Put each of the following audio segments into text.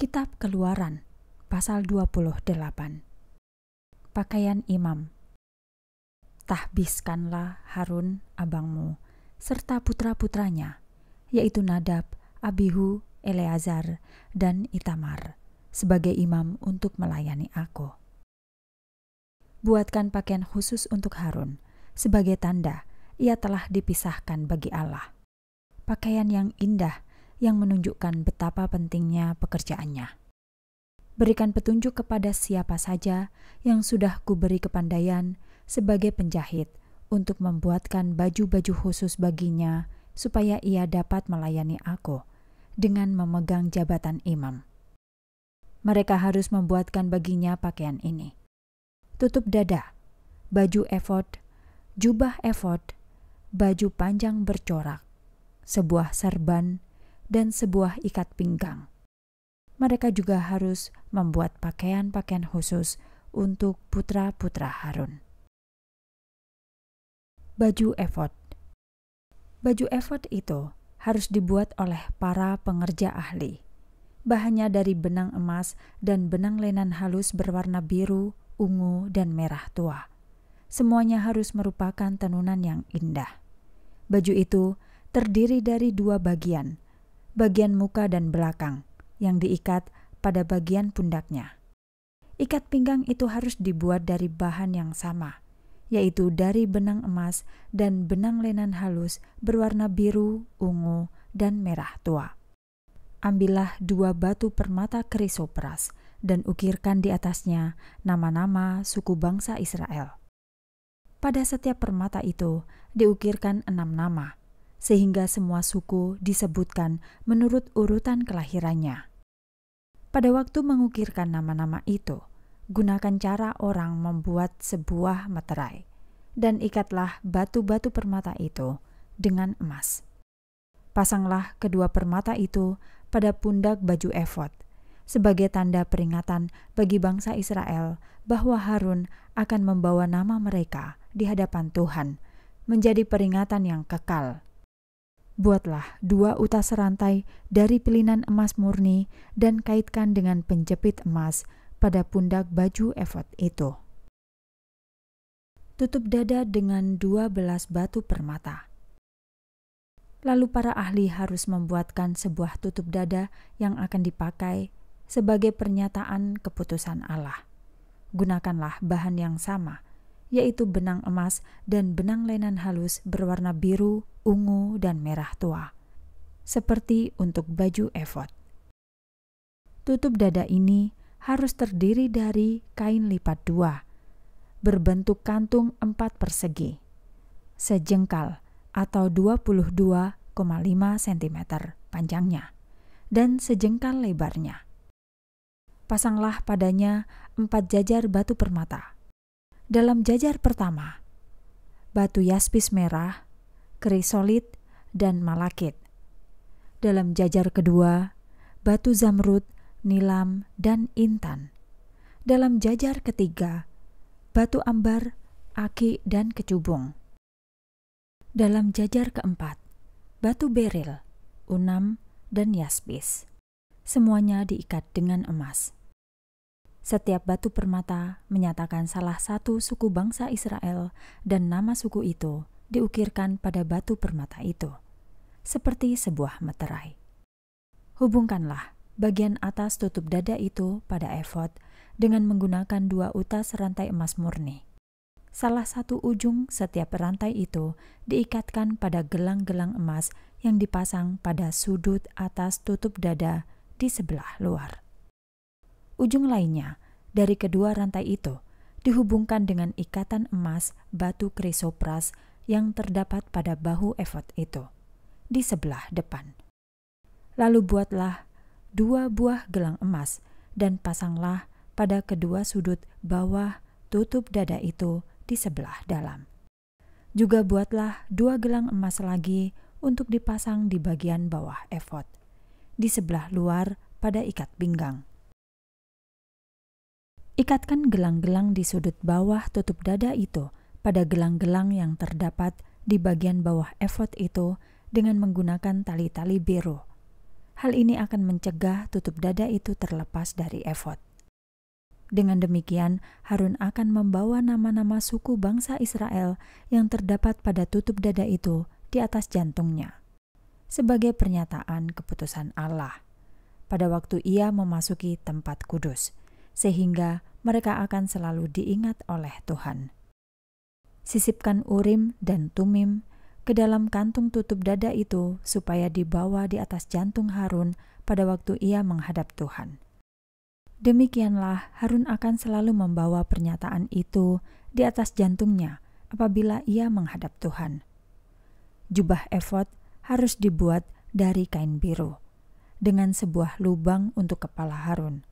Kitab Keluaran pasal 28 Pakaian Imam Tahbiskanlah Harun abangmu serta putra-putranya yaitu Nadab, Abihu, Eleazar, dan Itamar sebagai imam untuk melayani aku. Buatkan pakaian khusus untuk Harun sebagai tanda ia telah dipisahkan bagi Allah. Pakaian yang indah yang menunjukkan betapa pentingnya pekerjaannya. Berikan petunjuk kepada siapa saja yang sudah kuberi kepandaian sebagai penjahit untuk membuatkan baju-baju khusus baginya supaya ia dapat melayani aku dengan memegang jabatan imam. Mereka harus membuatkan baginya pakaian ini. Tutup dada, baju efod, jubah efod, baju panjang bercorak, sebuah serban, dan sebuah ikat pinggang. Mereka juga harus membuat pakaian-pakaian khusus untuk putra-putra Harun. Baju efod Baju efod itu harus dibuat oleh para pengerja ahli. Bahannya dari benang emas dan benang lenan halus berwarna biru, ungu, dan merah tua. Semuanya harus merupakan tenunan yang indah. Baju itu terdiri dari dua bagian – bagian muka dan belakang yang diikat pada bagian pundaknya. Ikat pinggang itu harus dibuat dari bahan yang sama, yaitu dari benang emas dan benang lenan halus berwarna biru, ungu, dan merah tua. Ambillah dua batu permata kerisopras dan ukirkan di atasnya nama-nama suku bangsa Israel. Pada setiap permata itu diukirkan enam nama, sehingga semua suku disebutkan menurut urutan kelahirannya. Pada waktu mengukirkan nama-nama itu, gunakan cara orang membuat sebuah meterai, dan ikatlah batu-batu permata itu dengan emas. Pasanglah kedua permata itu pada pundak baju efod, sebagai tanda peringatan bagi bangsa Israel bahwa Harun akan membawa nama mereka di hadapan Tuhan, menjadi peringatan yang kekal Buatlah dua utas rantai dari pilinan emas murni dan kaitkan dengan penjepit emas pada pundak baju efod itu. Tutup dada dengan dua belas batu permata. Lalu para ahli harus membuatkan sebuah tutup dada yang akan dipakai sebagai pernyataan keputusan Allah. Gunakanlah bahan yang sama – yaitu benang emas dan benang lenan halus berwarna biru, ungu, dan merah tua, seperti untuk baju efod. Tutup dada ini harus terdiri dari kain lipat dua, berbentuk kantung empat persegi, sejengkal atau 22,5 cm panjangnya, dan sejengkal lebarnya pasanglah padanya empat jajar batu permata, dalam jajar pertama, batu yaspis merah, krisolit, dan malakit. Dalam jajar kedua, batu zamrud, nilam, dan intan. Dalam jajar ketiga, batu ambar, aki, dan kecubung. Dalam jajar keempat, batu beril, unam, dan yaspis. Semuanya diikat dengan emas. Setiap batu permata menyatakan salah satu suku bangsa Israel dan nama suku itu diukirkan pada batu permata itu, seperti sebuah meterai. Hubungkanlah bagian atas tutup dada itu pada efod dengan menggunakan dua utas rantai emas murni. Salah satu ujung setiap rantai itu diikatkan pada gelang-gelang emas yang dipasang pada sudut atas tutup dada di sebelah luar. Ujung lainnya dari kedua rantai itu dihubungkan dengan ikatan emas batu krisopras yang terdapat pada bahu efod itu di sebelah depan. Lalu buatlah dua buah gelang emas dan pasanglah pada kedua sudut bawah tutup dada itu di sebelah dalam. Juga buatlah dua gelang emas lagi untuk dipasang di bagian bawah efod, di sebelah luar pada ikat pinggang. Ikatkan gelang-gelang di sudut bawah tutup dada itu pada gelang-gelang yang terdapat di bagian bawah efod itu dengan menggunakan tali-tali biru. Hal ini akan mencegah tutup dada itu terlepas dari efod. Dengan demikian, Harun akan membawa nama-nama suku bangsa Israel yang terdapat pada tutup dada itu di atas jantungnya, sebagai pernyataan keputusan Allah. Pada waktu ia memasuki tempat kudus, sehingga mereka akan selalu diingat oleh Tuhan. Sisipkan urim dan tumim ke dalam kantung tutup dada itu supaya dibawa di atas jantung Harun pada waktu ia menghadap Tuhan. Demikianlah Harun akan selalu membawa pernyataan itu di atas jantungnya apabila ia menghadap Tuhan. Jubah efod harus dibuat dari kain biru dengan sebuah lubang untuk kepala Harun.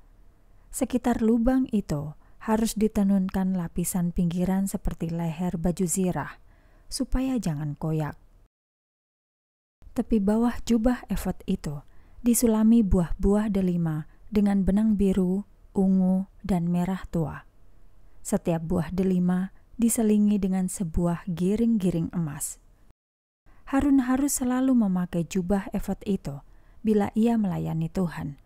Sekitar lubang itu harus ditenunkan lapisan pinggiran seperti leher baju zirah, supaya jangan koyak. Tepi bawah jubah efot itu disulami buah-buah delima dengan benang biru, ungu, dan merah tua. Setiap buah delima diselingi dengan sebuah giring-giring emas. Harun harus selalu memakai jubah efot itu bila ia melayani Tuhan –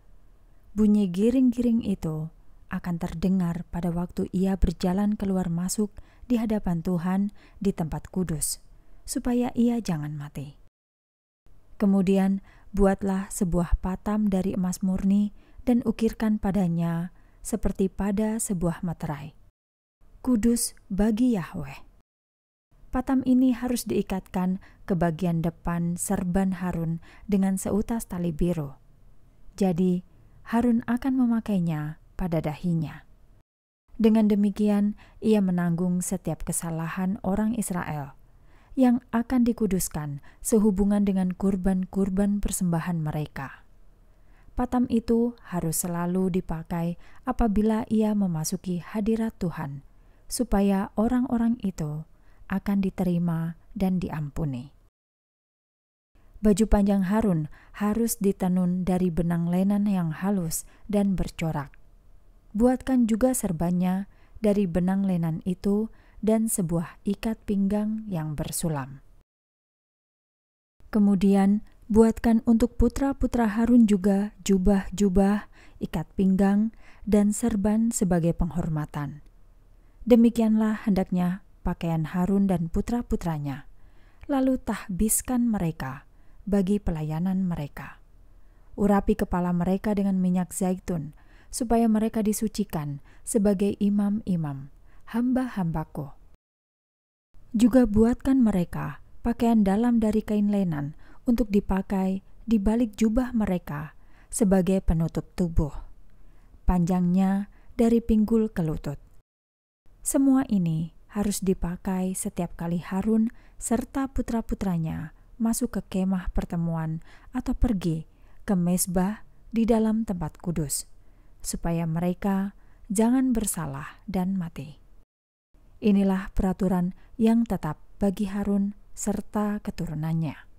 Bunyi giring-giring itu akan terdengar pada waktu ia berjalan keluar masuk di hadapan Tuhan di tempat kudus, supaya ia jangan mati. Kemudian, buatlah sebuah patam dari emas murni dan ukirkan padanya seperti pada sebuah materai. Kudus bagi Yahweh. Patam ini harus diikatkan ke bagian depan serban Harun dengan seutas tali biru. Jadi, Harun akan memakainya pada dahinya. Dengan demikian, ia menanggung setiap kesalahan orang Israel yang akan dikuduskan sehubungan dengan kurban-kurban persembahan mereka. Patam itu harus selalu dipakai apabila ia memasuki hadirat Tuhan, supaya orang-orang itu akan diterima dan diampuni. Baju panjang Harun harus ditenun dari benang lenan yang halus dan bercorak. Buatkan juga serbannya dari benang lenan itu dan sebuah ikat pinggang yang bersulam. Kemudian, buatkan untuk putra-putra Harun juga jubah-jubah, ikat pinggang, dan serban sebagai penghormatan. Demikianlah hendaknya pakaian Harun dan putra-putranya. Lalu tahbiskan mereka bagi pelayanan mereka. Urapi kepala mereka dengan minyak zaitun, supaya mereka disucikan sebagai imam-imam, hamba-hambaku. Juga buatkan mereka pakaian dalam dari kain lenan untuk dipakai di balik jubah mereka sebagai penutup tubuh. Panjangnya dari pinggul ke lutut. Semua ini harus dipakai setiap kali Harun serta putra-putranya masuk ke kemah pertemuan atau pergi ke mesbah di dalam tempat kudus, supaya mereka jangan bersalah dan mati. Inilah peraturan yang tetap bagi Harun serta keturunannya.